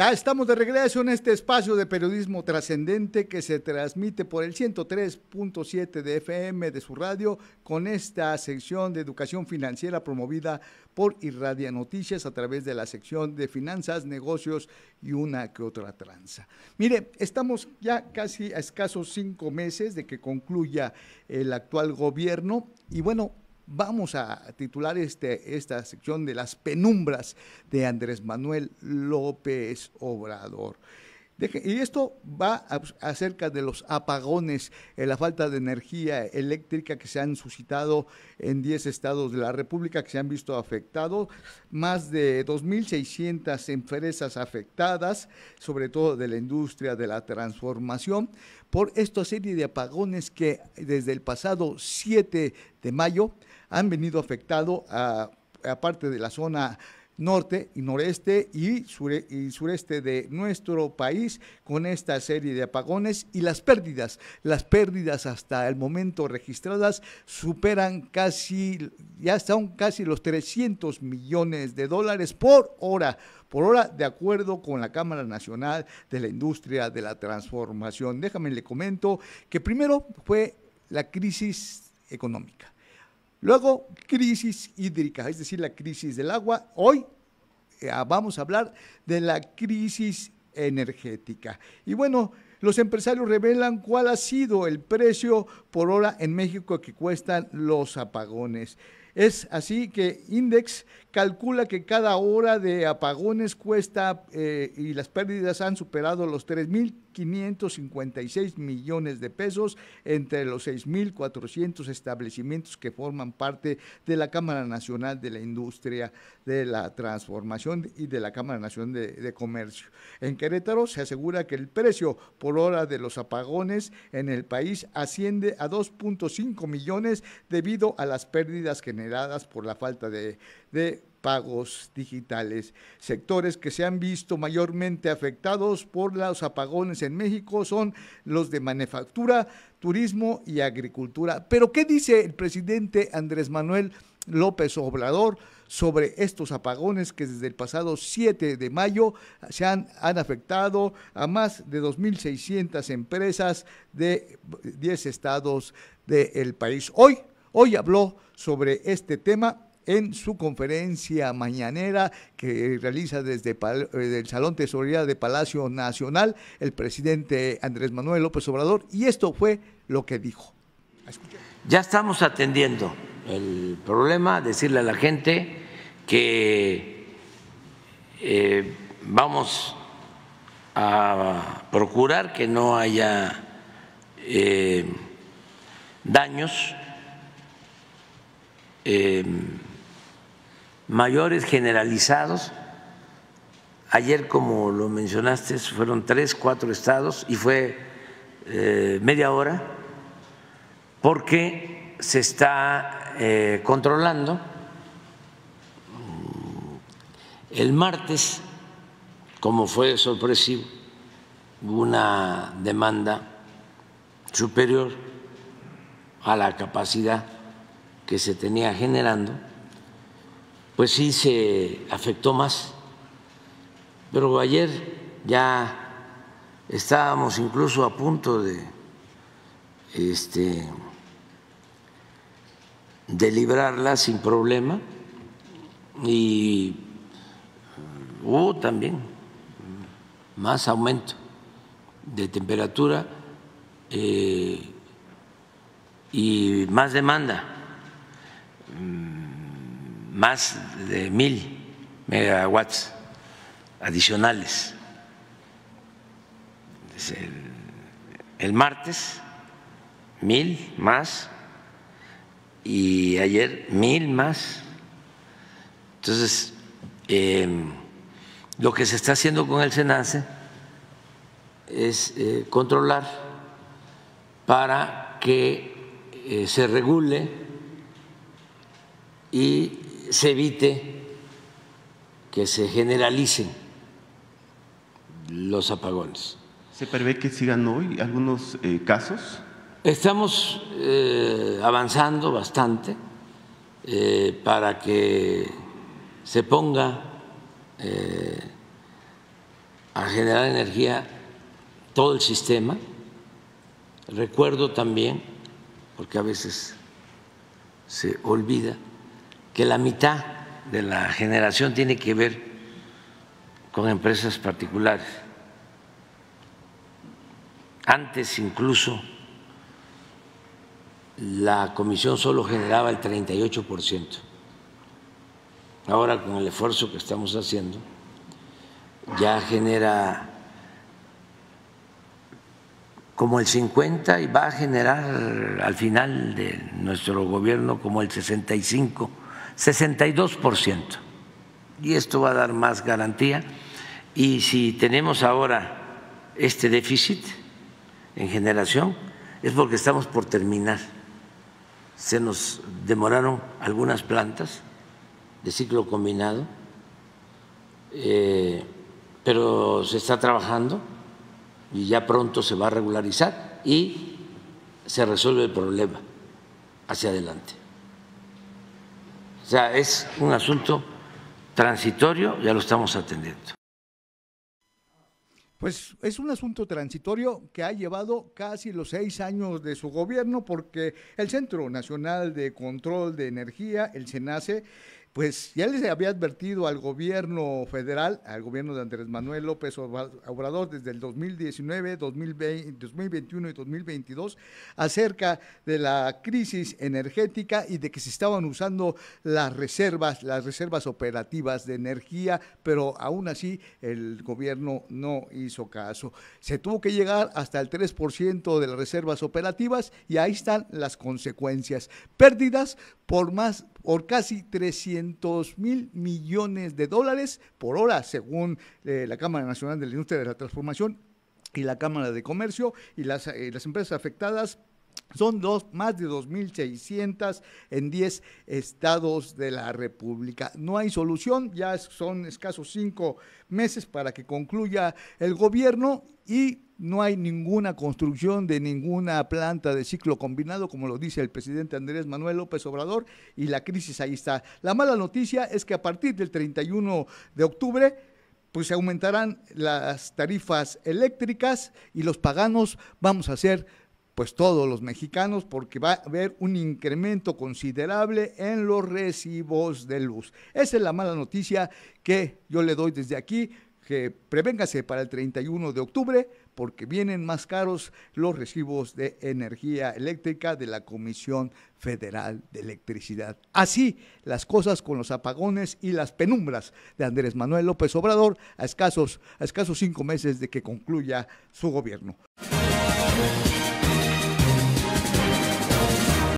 Ya estamos de regreso en este espacio de periodismo trascendente que se transmite por el 103.7 de FM de su radio con esta sección de educación financiera promovida por Irradia Noticias a través de la sección de finanzas, negocios y una que otra tranza. Mire, estamos ya casi a escasos cinco meses de que concluya el actual gobierno y bueno, Vamos a titular este, esta sección de las penumbras de Andrés Manuel López Obrador y esto va acerca de los apagones, eh, la falta de energía eléctrica que se han suscitado en 10 estados de la República que se han visto afectados, más de 2.600 empresas afectadas, sobre todo de la industria de la transformación, por esta serie de apagones que desde el pasado 7 de mayo han venido afectado a aparte de la zona norte y noreste y, sureste de nuestro país con esta serie de apagones y las pérdidas. Las pérdidas hasta el momento registradas superan casi, ya son casi los 300 millones de dólares por hora por hora, de acuerdo con la Cámara Nacional de la Industria de la Transformación. Déjame le comento que primero fue la crisis económica. Luego, crisis hídrica, es decir, la crisis del agua. Hoy eh, ah, vamos a hablar de la crisis energética. Y bueno, los empresarios revelan cuál ha sido el precio por hora en México que cuestan los apagones. Es así que Index calcula que cada hora de apagones cuesta eh, y las pérdidas han superado los 3 mil 556 millones de pesos entre los 6.400 establecimientos que forman parte de la Cámara Nacional de la Industria de la Transformación y de la Cámara Nacional de, Comercio. En Querétaro se asegura que el precio por hora de los apagones en el país asciende a 2.5 millones debido a las pérdidas generadas por la falta de pagos digitales. Sectores que se han visto mayormente afectados por los apagones en México son los de manufactura, turismo y agricultura. Pero ¿qué dice el presidente Andrés Manuel López Obrador sobre estos apagones que desde el pasado 7 de mayo se han, afectado a más de 2.600 empresas de 10 estados del país? Hoy, hoy habló sobre este tema en su conferencia mañanera que realiza desde eh, el Salón Tesorería de Palacio Nacional el presidente Andrés Manuel López Obrador y esto fue lo que dijo. Ya estamos atendiendo el problema, decirle a la gente que eh, vamos a procurar que no haya eh, daños mayores generalizados. Ayer, como lo mencionaste, fueron tres, cuatro estados y fue eh, media hora porque se está eh, controlando. Mm, el martes, como fue sorpresivo, una demanda superior a la capacidad que se tenía generando pues sí se afectó más. Pero ayer ya estábamos incluso a punto de este de librarla sin problema y uh, hubo también más aumento de temperatura eh, y más demanda mm, más de mil megawatts adicionales. El, martes, mil más, y ayer mil más. Entonces, em, lo que se está haciendo con el senance es eh, controlar para que eh, se regule y se evite que se generalicen los apagones. ¿Se prevé que sigan hoy algunos eh, casos? Estamos eh, avanzando bastante eh, para que se ponga a generar energía todo el sistema. Recuerdo también, porque a veces se olvida, que la mitad de la generación tiene que ver con empresas particulares. Antes incluso la comisión solo generaba el 38%. Por ciento. Ahora con el esfuerzo que estamos haciendo ya genera como el 50 y va a generar al final de nuestro gobierno como el 65 62%. Y esto va a dar más garantía. Y si tenemos ahora este déficit en generación, es porque estamos por terminar. Se nos demoraron algunas plantas de ciclo combinado, eh, pero se está trabajando y ya pronto se va a regularizar y se resuelve el problema hacia adelante. O sea, es un asunto transitorio, ya lo estamos atendiendo. Pues es un asunto transitorio que ha llevado casi los seis años de su gobierno porque el Centro Nacional de Control de Energía, el SENACE, pues ya les había advertido al gobierno federal, al gobierno de Andrés Manuel López Obrador desde el 2019, 2020, 2021 y 2022 acerca de la crisis energética y de que se estaban usando las reservas, las reservas operativas de energía, pero aún así el gobierno no hizo caso. Se tuvo que llegar hasta el 3% de las reservas operativas y ahí están las consecuencias. Pérdidas por más por casi 300 mil millones de dólares por hora, según eh, la Cámara Nacional de la Industria de la Transformación y la Cámara de Comercio y las eh, empresas afectadas son dos, más de 2.600 en 10 estados de la República. No hay solución, ya son escasos cinco meses para que concluya el gobierno y no hay ninguna construcción de ninguna planta de ciclo combinado, como lo dice el presidente Andrés Manuel López Obrador, y la crisis ahí está. La mala noticia es que a partir del 31 de octubre, pues se aumentarán las tarifas eléctricas y los paganos vamos a ser pues todos los mexicanos porque va a haber un incremento considerable en los recibos de luz. Esa es la mala noticia que yo le doy desde aquí, que prevéngase para el 31 de octubre porque vienen más caros los recibos de energía eléctrica de la Comisión Federal de Electricidad. Así las cosas con los apagones y las penumbras de Andrés Manuel López Obrador a escasos, a escasos cinco meses de que concluya su gobierno.